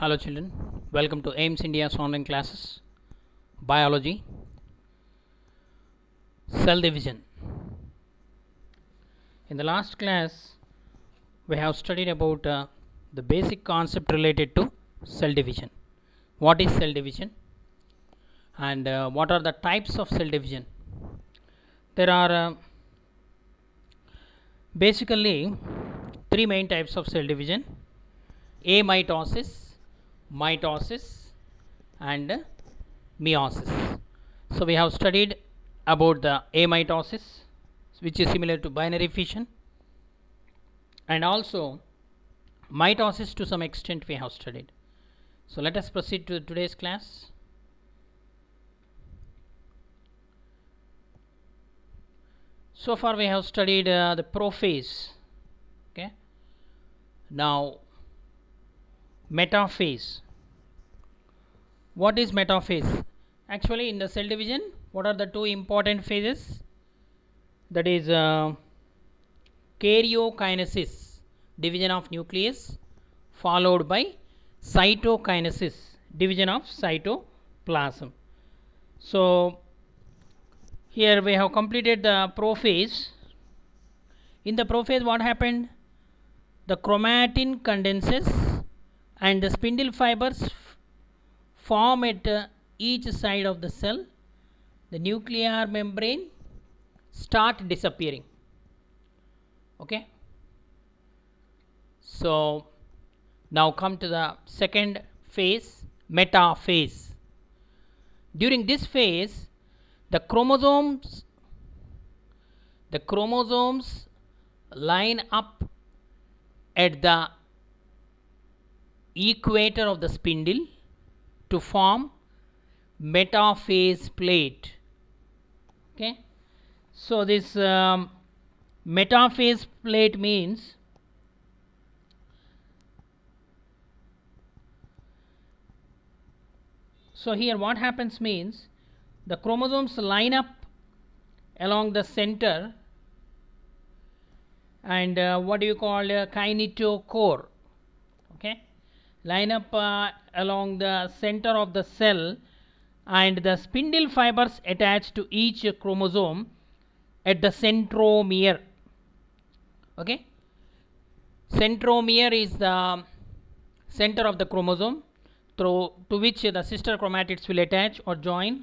Hello children, welcome to AIMS India's online classes. Biology, Cell Division. In the last class, we have studied about uh, the basic concept related to cell division. What is cell division? And uh, what are the types of cell division? There are uh, basically three main types of cell division. A mitosis mitosis and meiosis. So we have studied about the amitosis which is similar to binary fission and also mitosis to some extent we have studied. So let us proceed to today's class. So far we have studied uh, the prophase. Okay. Now metaphase what is metaphase actually in the cell division what are the two important phases that is uh, karyokinesis division of nucleus followed by cytokinesis division of cytoplasm so here we have completed the prophase in the prophase what happened the chromatin condenses and the spindle fibers form at uh, each side of the cell the nuclear membrane start disappearing okay so now come to the second phase metaphase during this phase the chromosomes the chromosomes line up at the equator of the spindle to form metaphase plate okay so this um, metaphase plate means so here what happens means the chromosomes line up along the center and uh, what do you call a uh, kinetochore okay line up uh, along the center of the cell and the spindle fibers attached to each chromosome at the centromere okay centromere is the center of the chromosome through, to which the sister chromatids will attach or join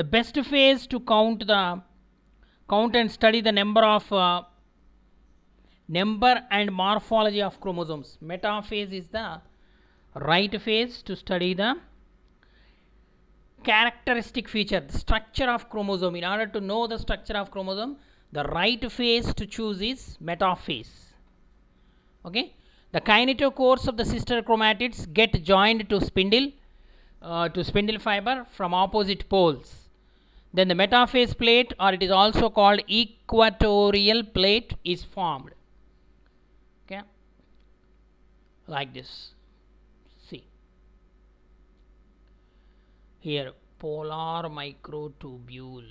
the best phase to count the count and study the number of uh, number and morphology of chromosomes metaphase is the right phase to study the characteristic feature the structure of chromosome in order to know the structure of chromosome the right phase to choose is metaphase okay the kinetochores of the sister chromatids get joined to spindle uh, to spindle fiber from opposite poles then the metaphase plate or it is also called equatorial plate is formed like this see here polar microtubule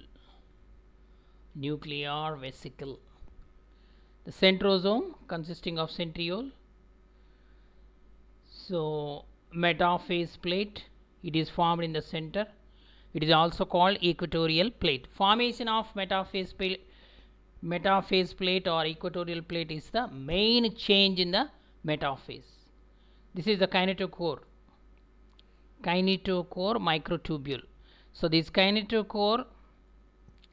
nuclear vesicle the centrosome consisting of centriole so metaphase plate it is formed in the center it is also called equatorial plate formation of metaphase plate metaphase plate or equatorial plate is the main change in the metaphase this is the kinetochore, kinetochore microtubule. So this kinetochore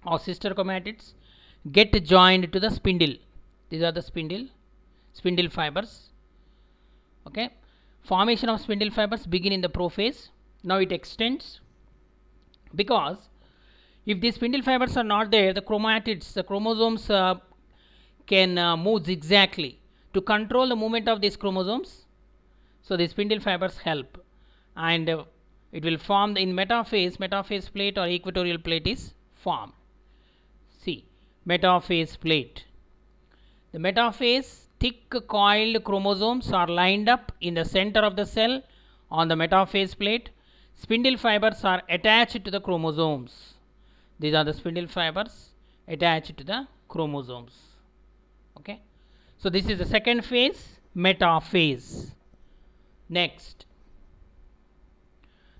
or sister chromatids get joined to the spindle. These are the spindle, spindle fibers. Okay. Formation of spindle fibers begin in the prophase. Now it extends because if these spindle fibers are not there, the chromatids, the chromosomes uh, can uh, move exactly To control the movement of these chromosomes, so the spindle fibers help and uh, it will form in metaphase, metaphase plate or equatorial plate is formed. See, metaphase plate. The metaphase thick coiled chromosomes are lined up in the center of the cell on the metaphase plate. Spindle fibers are attached to the chromosomes. These are the spindle fibers attached to the chromosomes. Okay. So this is the second phase, metaphase. Next.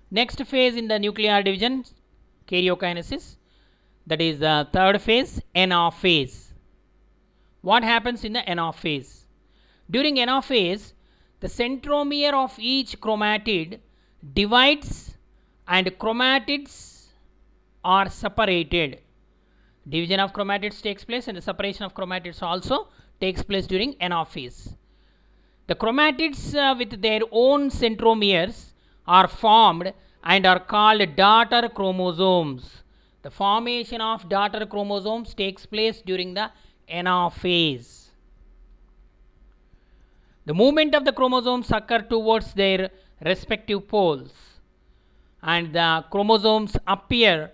Next phase in the nuclear division karyokinesis that is the third phase anaphase. What happens in the anaphase? During anaphase the centromere of each chromatid divides and chromatids are separated. Division of chromatids takes place and the separation of chromatids also takes place during anaphase. The chromatids uh, with their own centromeres are formed and are called daughter chromosomes. The formation of daughter chromosomes takes place during the anaphase. The movement of the chromosomes occur towards their respective poles and the chromosomes appear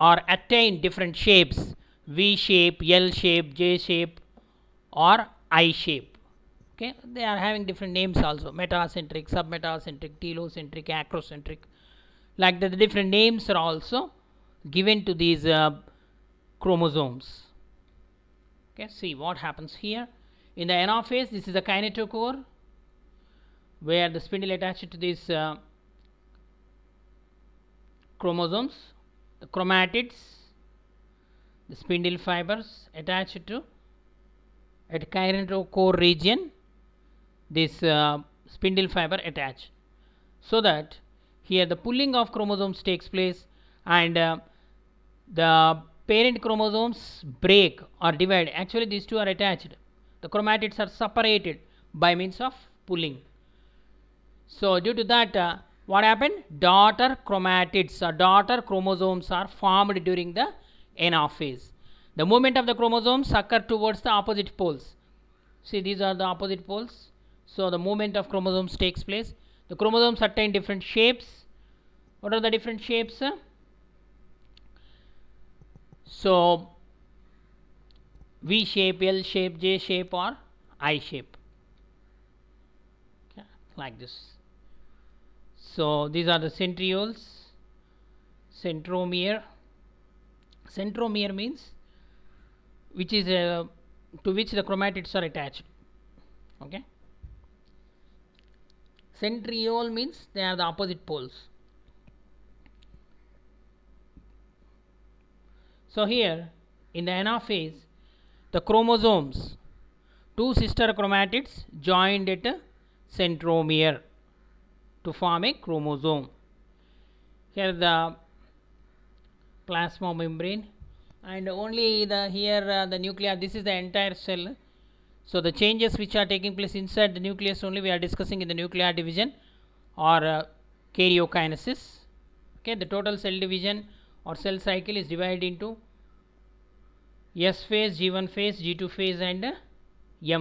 or attain different shapes V shape, L shape, J shape or I shape okay they are having different names also metacentric submetacentric telocentric acrocentric like that the different names are also given to these uh, chromosomes okay see what happens here in the anaphase. this is the kinetochore where the spindle attached to these uh, chromosomes the chromatids the spindle fibers attached to at kinetochore region this uh, spindle fiber attached so that here the pulling of chromosomes takes place and uh, the parent chromosomes break or divide actually these two are attached the chromatids are separated by means of pulling so due to that uh, what happened daughter chromatids or uh, daughter chromosomes are formed during the anaphase the movement of the chromosomes occur towards the opposite poles see these are the opposite poles so the movement of chromosomes takes place. The chromosomes attain different shapes. What are the different shapes? So V shape, L shape, J shape or I shape. Okay, like this. So these are the centrioles, centromere. Centromere means which is uh, to which the chromatids are attached. Okay. Centriole means they have the opposite poles. So here in the anaphase the chromosomes two sister chromatids joined at a centromere to form a chromosome. Here the plasma membrane and only the here uh, the nucleus this is the entire cell so the changes which are taking place inside the nucleus only we are discussing in the nuclear division or uh, karyokinesis. Okay, the total cell division or cell cycle is divided into S phase, G1 phase, G2 phase and uh,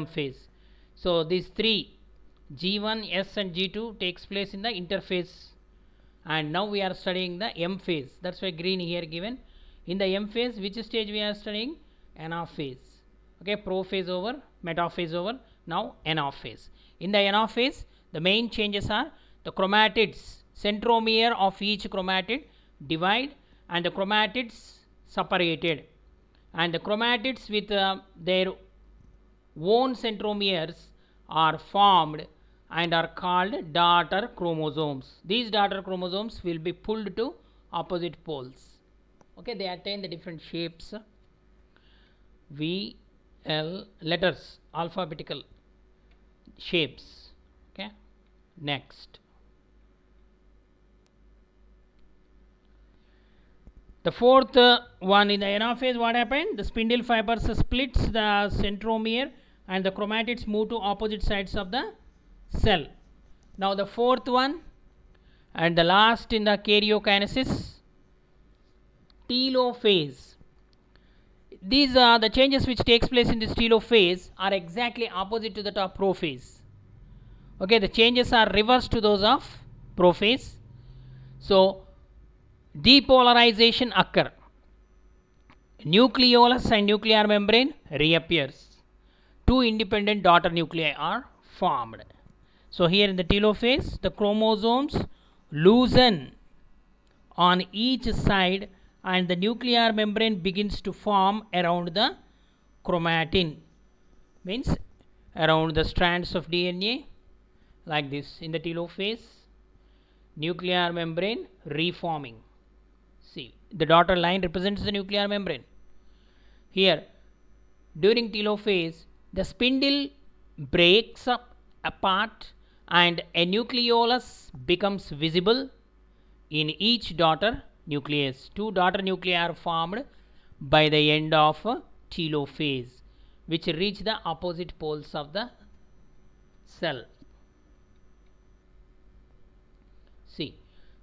M phase. So these three G1, S and G2 takes place in the interphase and now we are studying the M phase. That's why green here given. In the M phase which stage we are studying? Anaphase. Okay, prophase over metaphase over now anaphase. In the anaphase, the main changes are the chromatids, centromere of each chromatid divide and the chromatids separated and the chromatids with uh, their own centromeres are formed and are called daughter chromosomes. These daughter chromosomes will be pulled to opposite poles. Okay, they attain the different shapes. We L letters alphabetical shapes okay next the fourth uh, one in the anaphase what happened the spindle fibers splits the centromere and the chromatids move to opposite sides of the cell now the fourth one and the last in the karyokinesis telophase these are uh, the changes which takes place in the telophase are exactly opposite to that of prophase okay the changes are reverse to those of prophase so depolarization occur nucleolus and nuclear membrane reappears two independent daughter nuclei are formed so here in the telophase the chromosomes loosen on each side and the nuclear membrane begins to form around the chromatin means around the strands of DNA like this in the telophase nuclear membrane reforming see the dotted line represents the nuclear membrane here during telophase the spindle breaks up apart and a nucleolus becomes visible in each daughter nucleus. Two daughter nuclei are formed by the end of telophase which reach the opposite poles of the cell. See,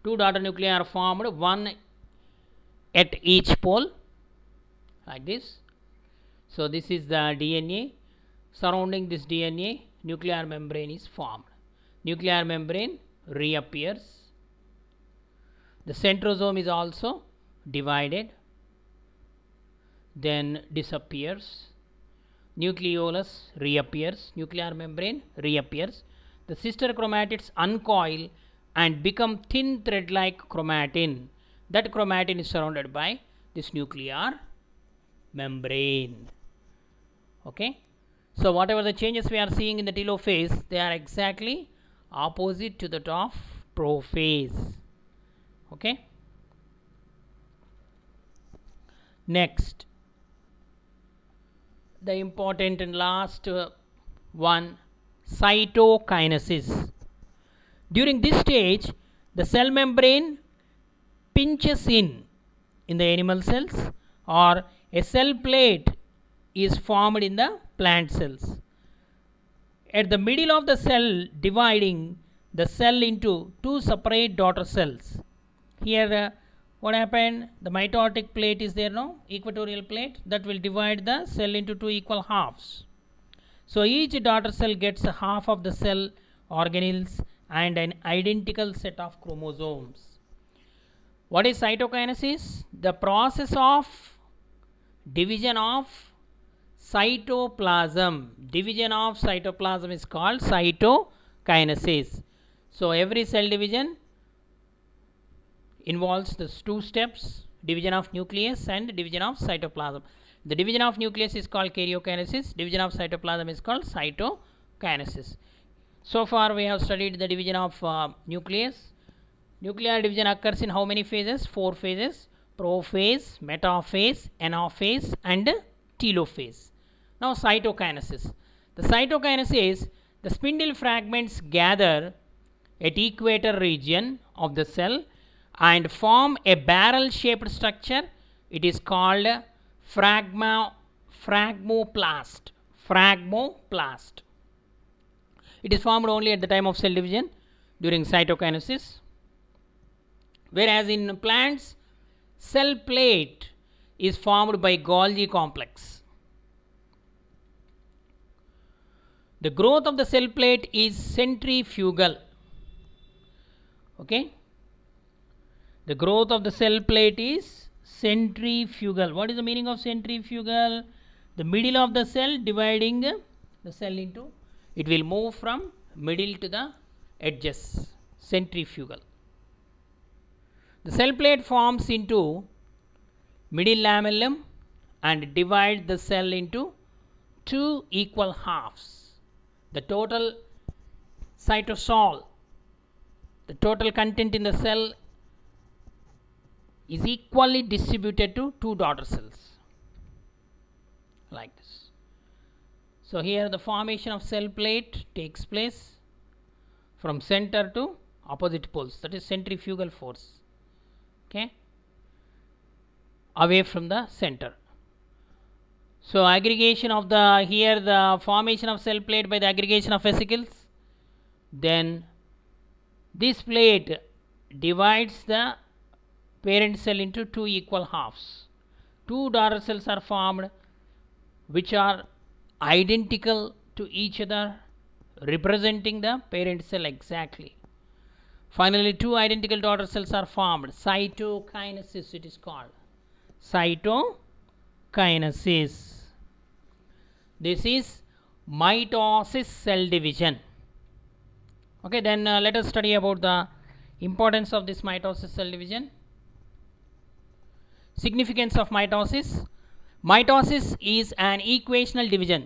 two daughter nuclei are formed, one at each pole like this. So, this is the DNA. Surrounding this DNA, nuclear membrane is formed. Nuclear membrane reappears the centrosome is also divided then disappears nucleolus reappears nuclear membrane reappears the sister chromatids uncoil and become thin thread like chromatin that chromatin is surrounded by this nuclear membrane okay so whatever the changes we are seeing in the telophase they are exactly opposite to that of prophase okay next the important and last uh, one cytokinesis during this stage the cell membrane pinches in in the animal cells or a cell plate is formed in the plant cells at the middle of the cell dividing the cell into two separate daughter cells here what happened the mitotic plate is there no equatorial plate that will divide the cell into two equal halves so each daughter cell gets half of the cell organelles and an identical set of chromosomes what is cytokinesis the process of division of cytoplasm division of cytoplasm is called cytokinesis so every cell division involves the two steps division of nucleus and division of cytoplasm. The division of nucleus is called karyokinesis, division of cytoplasm is called cytokinesis. So far we have studied the division of uh, nucleus. Nuclear division occurs in how many phases? Four phases, prophase, metaphase, anaphase and telophase. Now cytokinesis. The cytokinesis, the spindle fragments gather at equator region of the cell and form a barrel shaped structure it is called fragma, fragmoplast fragmoplast it is formed only at the time of cell division during cytokinesis whereas in plants cell plate is formed by Golgi complex the growth of the cell plate is centrifugal okay the growth of the cell plate is centrifugal. What is the meaning of centrifugal? The middle of the cell dividing the cell into, it will move from middle to the edges, centrifugal. The cell plate forms into middle lamellum and divide the cell into two equal halves. The total cytosol, the total content in the cell is equally distributed to two daughter cells like this. So here the formation of cell plate takes place from center to opposite poles that is centrifugal force okay away from the center. So aggregation of the here the formation of cell plate by the aggregation of vesicles then this plate divides the parent cell into two equal halves. Two daughter cells are formed which are identical to each other representing the parent cell exactly. Finally, two identical daughter cells are formed. Cytokinesis it is called. Cytokinesis. This is mitosis cell division. Okay, then uh, let us study about the importance of this mitosis cell division significance of mitosis. Mitosis is an equational division.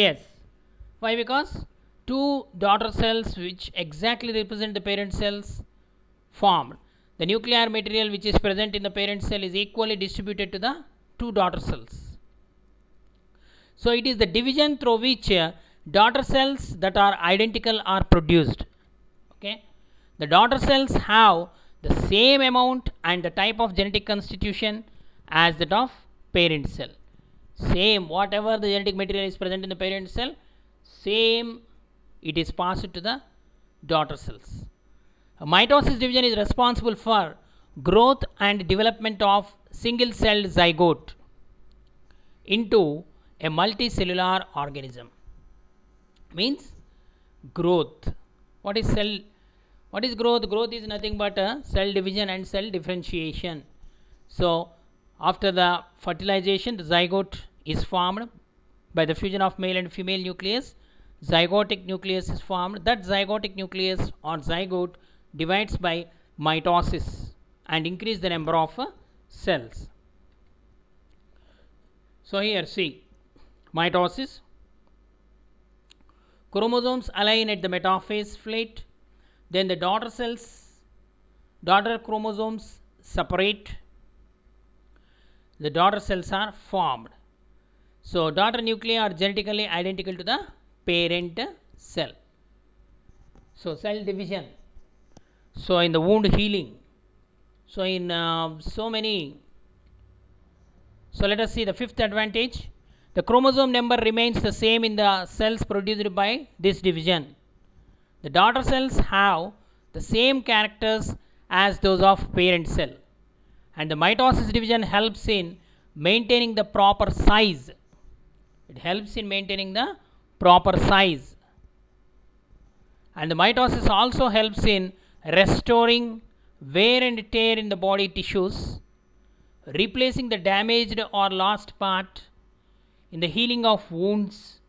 Yes. Why? Because two daughter cells which exactly represent the parent cells formed. The nuclear material which is present in the parent cell is equally distributed to the two daughter cells. So it is the division through which uh, daughter cells that are identical are produced. Okay. The daughter cells have the same amount and the type of genetic constitution as that of parent cell same whatever the genetic material is present in the parent cell same it is passed to the daughter cells a mitosis division is responsible for growth and development of single celled zygote into a multicellular organism means growth what is cell what is growth? Growth is nothing but a uh, cell division and cell differentiation. So after the fertilization, the zygote is formed by the fusion of male and female nucleus. Zygotic nucleus is formed. That zygotic nucleus or zygote divides by mitosis and increase the number of uh, cells. So here see mitosis. Chromosomes align at the metaphase plate then the daughter cells, daughter chromosomes separate. The daughter cells are formed. So daughter nuclei are genetically identical to the parent cell. So cell division. So in the wound healing. So in uh, so many. So let us see the fifth advantage. The chromosome number remains the same in the cells produced by this division. The daughter cells have the same characters as those of parent cell and the mitosis division helps in maintaining the proper size. It helps in maintaining the proper size and the mitosis also helps in restoring wear and tear in the body tissues, replacing the damaged or lost part, in the healing of wounds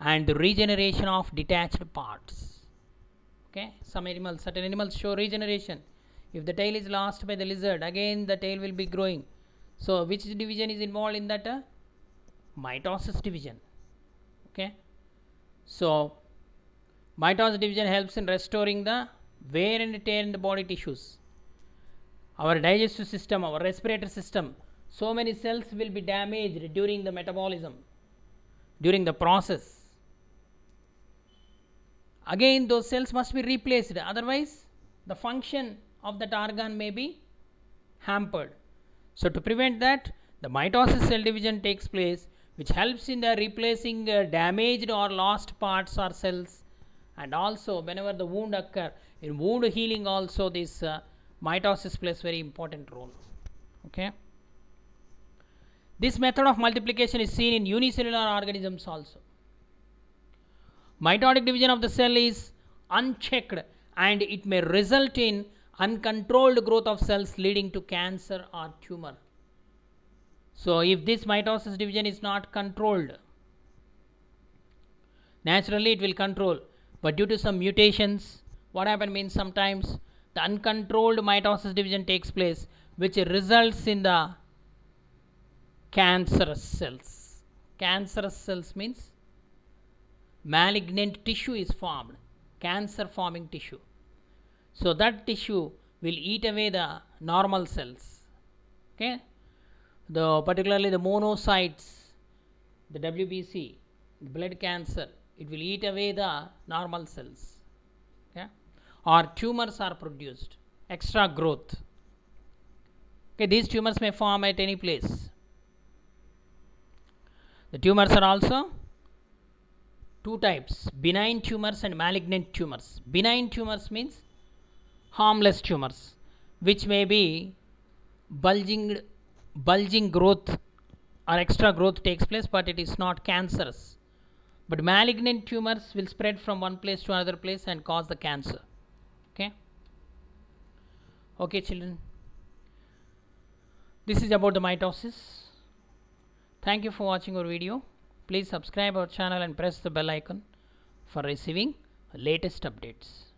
and the regeneration of detached parts okay some animals certain animals show regeneration if the tail is lost by the lizard again the tail will be growing so which division is involved in that uh, mitosis division okay so mitosis division helps in restoring the wear and tear in the body tissues our digestive system our respiratory system so many cells will be damaged during the metabolism during the process Again those cells must be replaced otherwise the function of that organ may be hampered. So to prevent that the mitosis cell division takes place which helps in the replacing uh, damaged or lost parts or cells and also whenever the wound occur in wound healing also this uh, mitosis plays very important role okay this method of multiplication is seen in unicellular organisms also Mitotic division of the cell is unchecked and it may result in uncontrolled growth of cells leading to cancer or tumor. So if this mitosis division is not controlled, naturally it will control. But due to some mutations, what happens means sometimes the uncontrolled mitosis division takes place which results in the cancerous cells. Cancerous cells means malignant tissue is formed, cancer forming tissue. So that tissue will eat away the normal cells. Okay? The particularly the monocytes, the WBC, the blood cancer, it will eat away the normal cells. Okay? Or tumors are produced, extra growth. Okay, these tumors may form at any place. The tumors are also two types benign tumors and malignant tumors. Benign tumors means harmless tumors which may be bulging bulging growth or extra growth takes place but it is not cancerous. But malignant tumors will spread from one place to another place and cause the cancer. Okay. Okay children. This is about the mitosis. Thank you for watching our video. Please subscribe our channel and press the bell icon for receiving latest updates.